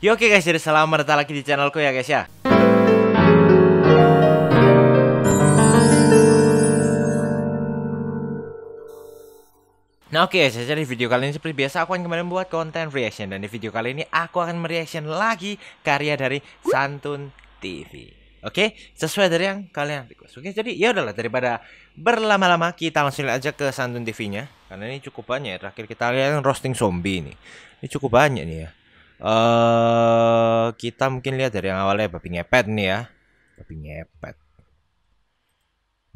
Yo oke guys, jadi selamat datang lagi di channelku ya guys ya. Nah oke okay, guys, ya, jadi video kali ini seperti biasa aku akan kembali membuat konten reaction Dan di video kali ini aku akan mereaction lagi karya dari Santun TV Oke, okay? sesuai dari yang kalian request Oke, okay, jadi ya udahlah daripada berlama-lama kita langsung lihat aja ke Santun TV-nya Karena ini cukup banyak ya, terakhir kita lihat yang roasting zombie ini Ini cukup banyak nih ya uh, kita mungkin lihat dari yang awalnya babi ngepet nih ya. Babi ngepet.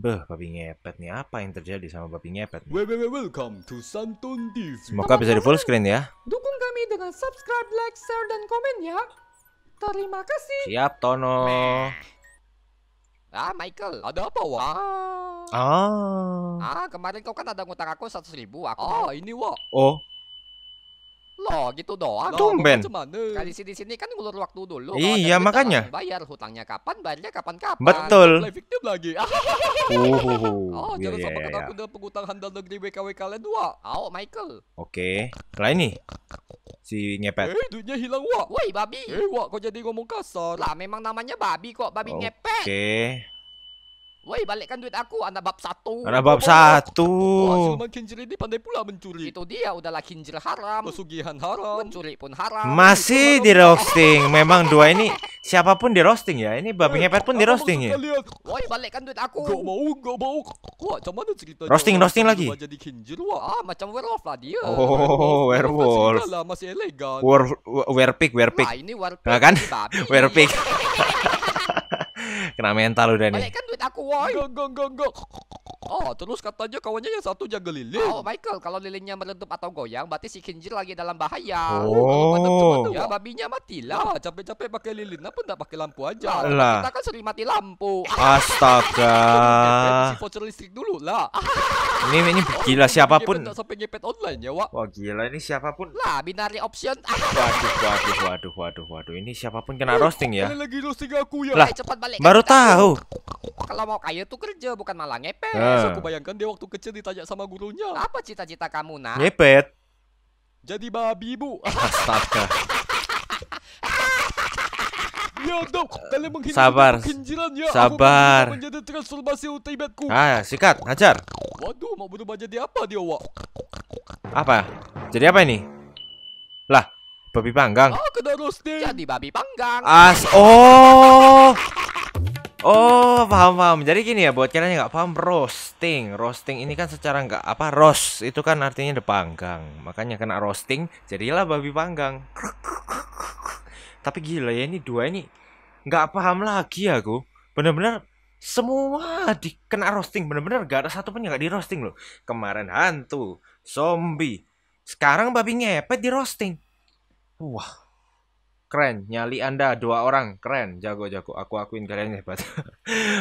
Beh, babi ngepet nih apa yang terjadi sama babi ngepet? Nih? Welcome to Santun TV. Semoga bisa di full screen ya. Dukung kami dengan subscribe, like, share, dan komen ya. Terima kasih. Siap, Tono. Ah, Michael, ada apa, Wak? Ah. Ah, kemarin kau kan ada ngutang aku seratus ribu. Aku... Oh, ini, Wak. Oh, Loh gitu doang. Tumben. Kali sini sini kan ngulur waktu dulu. Iya makanya. Bayar hutangnya kapan, bayarnya kapan kapan. Betul. victim lagi. Uhuhu. Oh iya, jangan yeah, sampai yeah, ketahuan yeah. pengutang handal negeri BKW kalian dua. Aw Michael. Oke. Okay. Lain nih. Si ngepet. Eh duitnya hilang wak. Woi babi. Eh wak kok jadi ngomong kasar. Lah memang namanya babi kok babi okay. ngepet. Oke. Woi balikkan duit aku anak bab satu. Anak bab satu. Wah, Sulman ini pandai pula mencuri. Itu dia udahlah kincir haram. Pesugihan haram. Mencuri pun haram. Masih di roasting. Memang dua ini siapapun di roasting ya. Ini babi ngepet pun di roasting ya. Woi balikkan duit aku. Gak mau, gak mau. Wah, macam mana ceritanya? Roasting, roasting lagi. Jadi Kinjil wah, ah, macam werewolf lah dia. Oh, oh werewolf. Lah masih elegan. Werewolf, werpig, werpig. Nah, ini werpig. Nah, kan? Werepik. Kena mental udah nih. Balikkan Aku woi. Go go go go. Oh, terus katanya kawannya yang satu jaga lilin. Oh, Michael, kalau lilinnya meletup atau goyang, berarti si Kenji lagi dalam bahaya. Oh. Meletup ya, babinya lah. Capek-capek pakai lilin, apa enggak pakai lampu aja? Nah, lah. Kita kan sering mati lampu. Astaga. si voucher listrik dulu lah. Ini ini oh, gila siapapun. Oh sampai ngepet online ya, Wak. Wah, gila ini siapapun. Lah, binary option. Waduh, waduh, waduh, waduh, waduh. Ini siapapun kena roasting ya. Lagi roasting aku ya. Lah, eh, cepat balik. Baru tahu. Kalau mau kaya tuh kerja bukan malah ngepet. Nah bisa aku nah. bayangkan dia waktu kecil ditanya sama gurunya. Apa cita-cita kamu, nak? Nyepet. Jadi babi, Bu. Astaga. Ya dong, kalian sabar. ya. Sabar. Aku menjadi transformasi utibatku. Ah, sikat, Ngajar. Waduh, mau berubah jadi apa dia, Wak? Apa? Jadi apa ini? Lah, babi panggang. Ah, kena roasting. Jadi babi panggang. As, oh. Oh paham paham. Jadi gini ya buat kalian yang nggak paham roasting, roasting ini kan secara nggak apa roast itu kan artinya dipanggang. Makanya kena roasting jadilah babi panggang. Tapi gila ya ini dua ini nggak paham lagi aku. Bener-bener semua dikena roasting bener-bener gak ada satu pun yang gak di roasting loh kemarin hantu zombie sekarang babi ngepet di roasting wah keren nyali anda dua orang keren jago jago aku akuin kalian hebat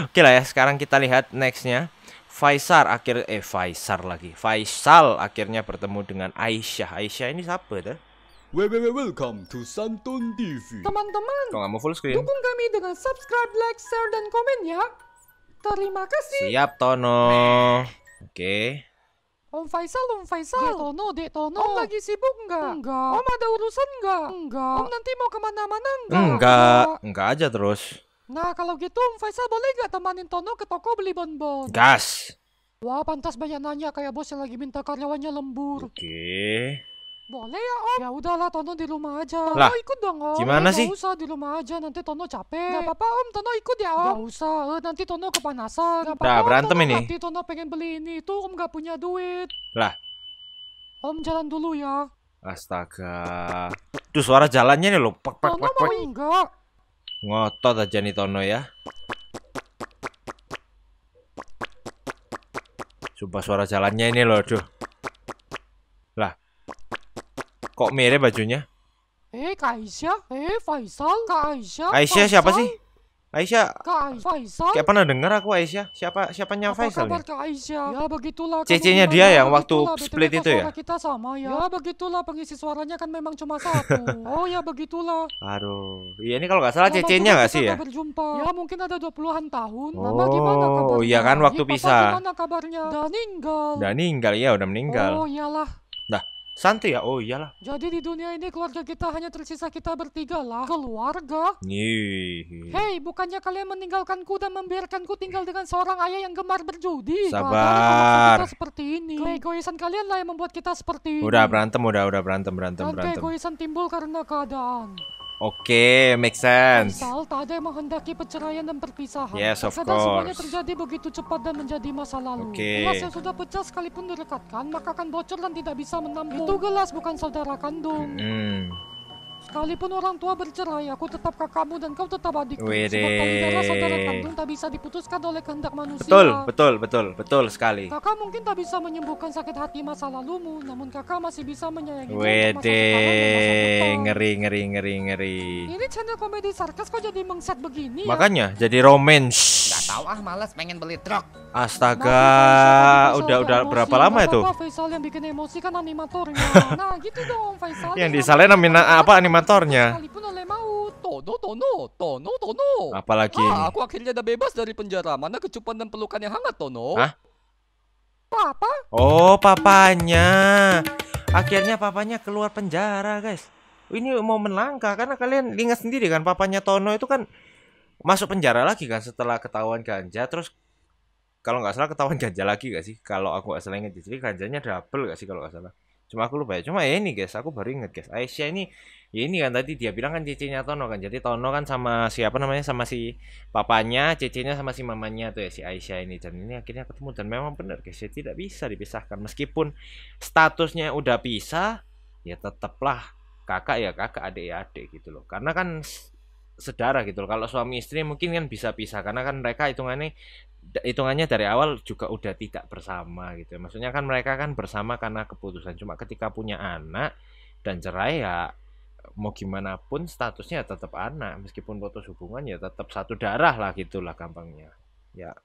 oke lah ya sekarang kita lihat nextnya Faisal akhir eh Faisal lagi Faisal akhirnya bertemu dengan Aisyah Aisyah ini siapa tuh Welcome to Santun TV Teman-teman Kalau nggak mau full screen Dukung kami dengan subscribe, like, share, dan komen ya Terima kasih Siap Tono Oke Om Faisal, Om Faisal. Dek Tono, Dek Tono. Om lagi sibuk nggak? Enggak. Om ada urusan nggak? Enggak. Om nanti mau kemana-mana nggak? Enggak. Enggak aja terus. Nah, kalau gitu Om Faisal boleh nggak temanin Tono ke toko beli bonbon? Gas. Wah, pantas banyak nanya kayak bos yang lagi minta karyawannya lembur. Oke. Okay. Boleh ya om Ya udahlah Tono di rumah aja Lah ikut dong om Gimana sih? Gak usah di rumah aja nanti Tono capek Gak apa-apa om Tono ikut ya om Gak usah eh, nanti Tono kepanasan Gak nah, apa-apa Tono ini Nanti Tono pengen beli ini Tuh om gak punya duit Lah Om jalan dulu ya Astaga tuh suara jalannya nih loh pak, pak, Tono mau enggak Ngotot aja nih Tono ya Coba suara jalannya ini loh aduh. Kok mere bajunya? Eh, Kak Aisyah. Eh, Faisal. Kak Aisyah. Aisyah Faisal. siapa sih? Aisyah. Kak Faisal. Kayak pernah dengar aku Aisyah. Siapa siapanya Apa Faisal? Kabar Kak Aisyah? Ya begitulah. Kan CC-nya dia ya, yang waktu split itu ya. Kita sama ya. Ya begitulah pengisi suaranya kan memang cuma satu. oh ya begitulah. Aduh. Iya ini kalau nggak salah ya, CC-nya nggak sih ya? Berjumpa. Ya mungkin ada 20-an tahun. Oh, Mama gimana kabarnya? iya kan waktu iya, pisah. Gimana kabarnya? Udah meninggal. Udah ya, udah meninggal. Oh iyalah. Santai ya? Oh iyalah. Jadi di dunia ini keluarga kita hanya tersisa kita bertiga lah. Keluarga? Nih. Hei, bukannya kalian meninggalkanku dan membiarkanku tinggal dengan seorang ayah yang gemar berjudi? Sabar. Kita seperti ini. Keegoisan kalian lah yang membuat kita seperti ini. Udah berantem, udah udah berantem berantem Dan berantem. Keegoisan timbul karena keadaan. Oke, okay, make sense. Faisal tak ada yang menghendaki perceraian dan perpisahan. Yes, of Kadang course. semuanya terjadi begitu cepat dan menjadi masa lalu. Okay. Gelas yang sudah pecah sekalipun direkatkan, maka akan bocor dan tidak bisa menampung. Itu gelas bukan saudara kandung. Hmm. Sekalipun orang tua bercerai, aku tetap kakakmu dan kau tetap adikku. Sebab tali darah kandung tak bisa diputuskan oleh kehendak manusia. Betul, betul, betul, betul sekali. Kakak mungkin tak bisa menyembuhkan sakit hati masa lalumu, namun kakak masih bisa menyayangi Wede. Ngeri, ngeri, ngeri, ngeri. Ini channel komedi sarkas kok jadi mengset begini ya? Makanya, ya? jadi romance tahu ah malas pengen beli truk. Astaga, nah, udah udah berapa lama itu? Apa Faisal yang bikin emosi kan animatornya. nah, gitu dong Faisal. yang ya. disalahin namanya apa kan animatornya? oleh Tono, tono, tono, tono. Apalagi ah, aku akhirnya udah bebas dari penjara. Mana kecupan dan pelukan yang hangat, Tono? Hah? Papa? Oh, papanya. Akhirnya papanya keluar penjara, guys. Ini momen langka karena kalian ingat sendiri kan papanya Tono itu kan masuk penjara lagi kan setelah ketahuan ganja terus kalau nggak salah ketahuan ganja lagi gak sih kalau aku nggak salah inget jadi ganjanya double gak sih kalau nggak salah cuma aku lupa ya cuma ya ini guys aku baru inget guys Aisyah ini ya ini kan tadi dia bilang kan cicinya Tono kan jadi Tono kan sama siapa namanya sama si papanya cicinya sama si mamanya tuh ya si Aisyah ini dan ini akhirnya ketemu dan memang benar guys ya tidak bisa dipisahkan meskipun statusnya udah pisah ya tetaplah kakak ya kakak adik ya adik gitu loh karena kan sedara gitu loh. Kalau suami istri mungkin kan bisa pisah karena kan mereka hitungannya hitungannya dari awal juga udah tidak bersama gitu. Ya. Maksudnya kan mereka kan bersama karena keputusan. Cuma ketika punya anak dan cerai ya mau gimana pun statusnya ya tetap anak meskipun putus hubungan ya tetap satu darah lah gitulah gampangnya. Ya.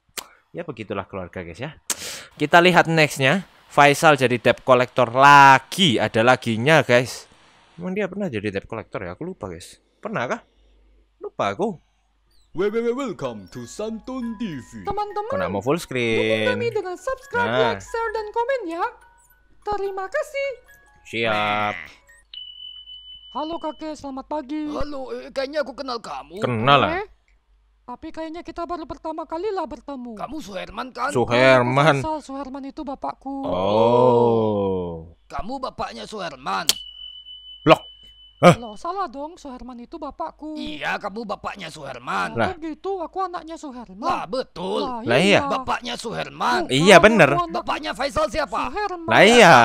Ya begitulah keluarga guys ya. Kita lihat nextnya. Faisal jadi debt collector lagi, ada laginya guys. Emang dia pernah jadi debt collector ya? Aku lupa guys. Pernah kah? Lupa aku. Welcome to Santun TV. Teman-teman, kau mau full screen. kami dengan subscribe, nah. like, share, dan komen ya. Terima kasih. Siap. Halo kakek, selamat pagi. Halo, eh, kayaknya aku kenal kamu. Kenal lah. Eh, tapi kayaknya kita baru pertama kali lah bertemu. Kamu Suherman kan? Suherman. Asal Suherman itu bapakku. Oh. Kamu bapaknya Suherman. Hah? Loh, salah dong. Suherman itu bapakku. Iya, kamu bapaknya Suherman. Nah, lah, gitu aku anaknya Suherman. Lah, betul. Lah, iya. iya. Bapaknya Suherman. Bukan, iya, bener. Bapaknya Faisal siapa? Suherman. Lah, iya.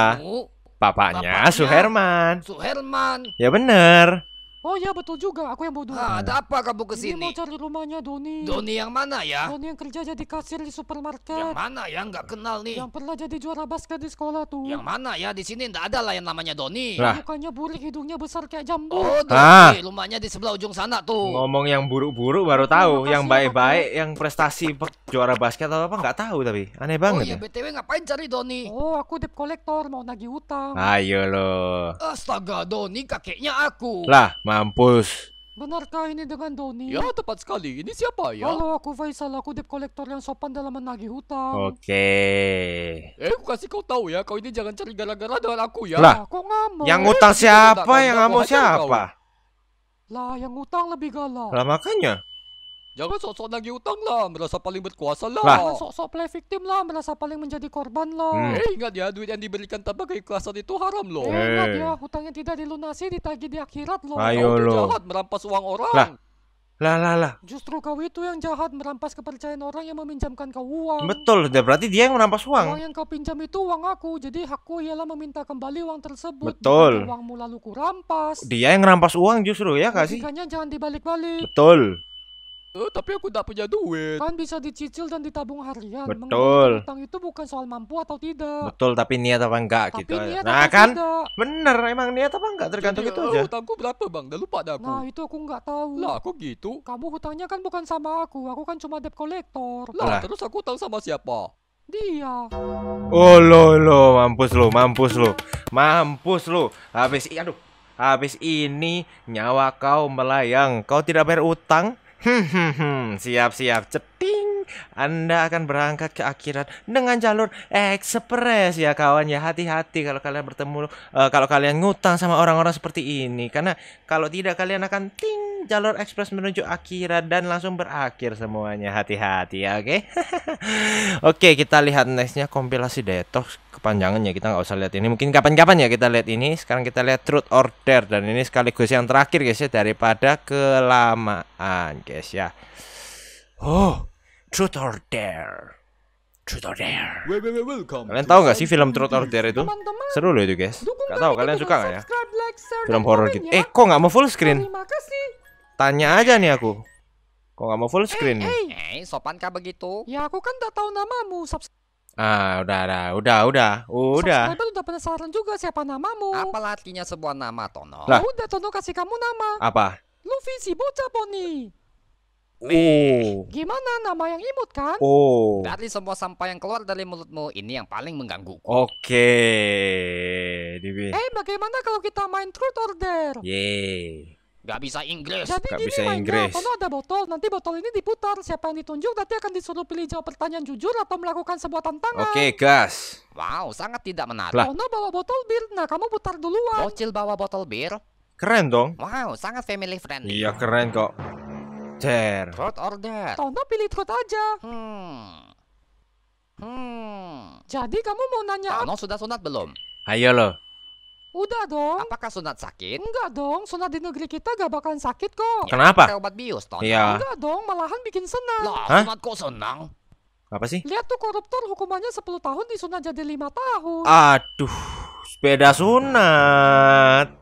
Bapaknya, bapaknya Suherman. Suherman. Ya bener. Oh ya betul juga, aku yang bodoh. Ah, ada apa kamu kesini? Ini mau cari rumahnya Doni. Doni yang mana ya? Doni yang kerja jadi kasir di supermarket. Yang mana ya? Nggak kenal nih. Yang pernah jadi juara basket di sekolah tuh. Yang mana ya? Di sini nggak ada lah yang namanya Doni. Lah. Mukanya nah, burik, hidungnya besar kayak jambu. Oh, Doni. Ah. Rumahnya di sebelah ujung sana tuh. Ngomong yang buruk-buruk baru tahu, yang baik-baik, yang prestasi juara basket atau apa nggak tahu tapi aneh oh banget. Oh iya, ya. btw ngapain cari Doni? Oh, aku debt collector mau nagih utang. Ayo loh. Astaga, Doni kakeknya aku. Lah, Mampus. Benarkah ini dengan Doni? Ya, tepat sekali. Ini siapa ya? Kalau aku Faisal. Aku dep kolektor yang sopan dalam menagih hutang. Oke. Eh, aku kasih kau tahu ya. Kau ini jangan cari gara-gara dengan aku ya. Lah, kau ngamuk? Yang ngutang eh, siapa? Yang ngamuk siapa? Lah, yang utang lebih galak. Lah, makanya. Jangan sok-sok nagih utang lah, merasa paling berkuasa lah. lah. Jangan sok-sok play victim lah, merasa paling menjadi korban lah. Hmm. Eh ingat ya, duit yang diberikan tanpa keikhlasan itu haram loh. Eh, eh. ingat ya, hutang yang tidak dilunasi ditagih di akhirat loh. Ayo loh. jahat merampas uang orang. Lah. Lah lah lah. Justru kau itu yang jahat merampas kepercayaan orang yang meminjamkan kau uang. Betul, berarti dia yang merampas uang. Uang yang kau pinjam itu uang aku, jadi hakku ialah meminta kembali uang tersebut. Betul. Uangmu lalu ku rampas. Dia yang merampas uang justru ya kasih. Logikanya jangan dibalik-balik. Betul. Eh, tapi aku tidak punya duit. Kan bisa dicicil dan ditabung harian. Betul. Utang itu bukan soal mampu atau tidak. Betul, tapi niat apa enggak tapi gitu. Ya. Niat nah, kan tidak. bener emang niat apa enggak tergantung Jadi, itu aja. Eh, utangku berapa, Bang? Udah lupa dah aku. Nah, itu aku enggak tahu. Lah, aku gitu. Kamu hutangnya kan bukan sama aku. Aku kan cuma debt collector. Lah, lah. terus aku tahu sama siapa? Dia. Oh, lo lo, mampus lo, mampus lo. Mampus lo. Habis aduh, habis ini nyawa kau melayang. Kau tidak bayar utang, Hmm, hmm, hmm, siap, siap, ceting. Anda akan berangkat ke akhirat dengan jalur ekspres ya kawan ya. Hati-hati kalau kalian bertemu, uh, kalau kalian ngutang sama orang-orang seperti ini. Karena kalau tidak kalian akan ting jalur ekspres menuju Akira dan langsung berakhir semuanya. Hati-hati ya, oke? Okay? oke, okay, kita lihat nextnya kompilasi detox kepanjangannya kita nggak usah lihat ini. Mungkin kapan-kapan ya kita lihat ini. Sekarang kita lihat Truth or Dare dan ini sekaligus yang terakhir guys ya daripada kelamaan guys ya. Oh, Truth or Dare. Truth or Dare. Kalian tahu nggak sih film Truth or Dare itu? Seru loh itu guys. Gak tahu kalian suka nggak ya? Like, film horror gitu. Ya. Eh kok nggak mau full screen? Tanya aja nih aku. Kok nggak mau full screen hey, nih? Hey, eh, eh, sopan kah begitu? Ya aku kan tak tahu namamu. Subs ah, udah, udah, udah, udah, udah. Subscriber udah penasaran juga siapa namamu. Apa artinya sebuah nama, Tono? Lah. Ya udah, Tono kasih kamu nama. Apa? Luffy si bocah poni. Oh. Gimana nama yang imut kan? Oh. Dari semua sampah yang keluar dari mulutmu ini yang paling mengganggu. Oke. Okay. Eh, bagaimana kalau kita main truth order Yeay. Gak bisa Inggris. Jadi Gak gini bisa mainnya, Inggris. Kalau ada botol, nanti botol ini diputar. Siapa yang ditunjuk nanti akan disuruh pilih jawab pertanyaan jujur atau melakukan sebuah tantangan. Oke, okay, gas. Wow, sangat tidak menarik. Lah. Kono bawa botol bir, nah kamu putar duluan. Bocil bawa botol bir. Keren dong. Wow, sangat family friendly. Iya, keren kok. Cer. Truth order. dare. Tono pilih truth aja. Hmm. Hmm. Jadi kamu mau nanya Tono sudah sunat belum? Ayo loh. Udah dong. Apakah sunat sakit? Enggak dong, sunat di negeri kita gak bakalan sakit kok. Ya, Kenapa? Pakai obat bius, Ton. Iya. Enggak dong, malahan bikin senang. Lah, Hah? sunat kok senang? Apa sih? Lihat tuh koruptor hukumannya 10 tahun di sunat jadi 5 tahun. Aduh, sepeda sunat.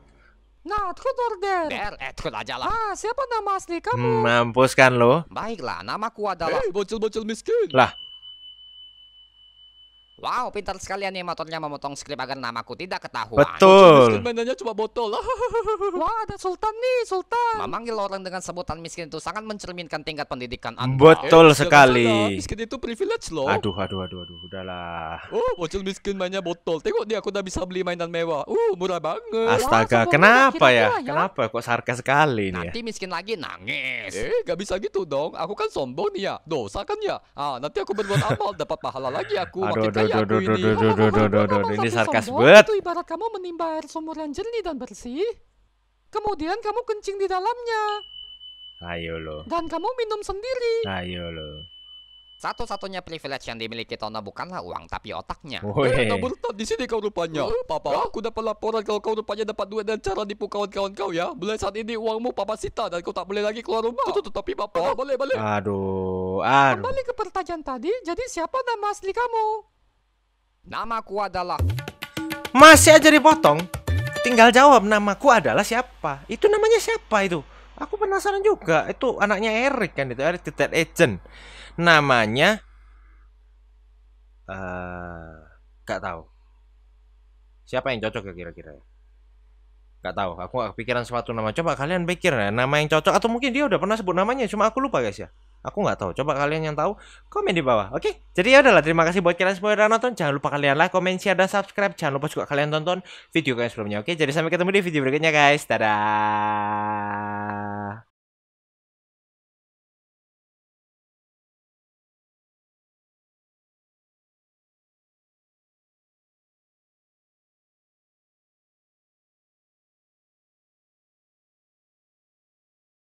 Nah, aku Order. ber eh, aja lah. Ah, siapa nama asli kamu? Hmm, mampus kan lo. Baiklah, namaku adalah... Hey, bocil-bocil miskin. Lah, Wow, pintar sekali animatornya memotong skrip agar namaku tidak ketahuan. Betul. Mainannya cuma botol. Wah, ada Sultan nih, Sultan. Memanggil orang dengan sebutan miskin itu sangat mencerminkan tingkat pendidikan Anda. Betul eh, sekali. Sana. Iya, miskin itu privilege loh. Aduh, aduh, aduh, aduh, udahlah. Oh, bocil miskin mainnya botol. Tengok dia, aku udah bisa beli mainan mewah. Uh, murah banget. Astaga, Wah, kenapa ya? ya? Kenapa kok sarkas sekali nih? Ya? Nanti ya? miskin lagi nangis. Eh, gak bisa gitu dong. Aku kan sombong nih ya. Dosa kan ya. Ah, nanti aku berbuat amal dapat pahala lagi aku. Aduh, Makin aduh, aduh, aduh, aduh, aduh, aduh, aduh, aduh, aduh, ini sarkas banget. Itu ibarat kamu menimba air sumur yang jernih dan bersih, kemudian kamu kencing di dalamnya. Ayo lo. Dan kamu minum sendiri. Ayo lo. Satu-satunya privilege yang dimiliki Tona bukanlah uang, tapi otaknya. Woi. Eh, bertat di sini kau rupanya. Papa, ya, aku dapat laporan kalau kau rupanya dapat duit dan cara nipu kawan-kawan kau ya. Mulai saat ini uangmu Papa sita dan kau tak boleh lagi keluar rumah. Tetapi Papa, boleh, boleh. Aduh, aduh. Kembali ke pertanyaan tadi, jadi siapa nama asli kamu? Namaku adalah Masih aja dipotong Tinggal jawab namaku adalah siapa Itu namanya siapa itu Aku penasaran juga Itu anaknya Eric kan itu Eric the Dead Agent Namanya eh uh, Gak tahu Siapa yang cocok ya kira-kira Gak tahu, aku gak kepikiran suatu nama Coba kalian pikir ya, nama yang cocok Atau mungkin dia udah pernah sebut namanya Cuma aku lupa guys ya Aku nggak tahu. Coba kalian yang tahu komen di bawah. Oke. Jadi ya udahlah terima kasih buat kalian semua yang udah nonton. Jangan lupa kalian like, komen, share dan subscribe. Jangan lupa juga kalian tonton video kalian sebelumnya. Oke. Jadi sampai ketemu di video berikutnya guys. Dadah.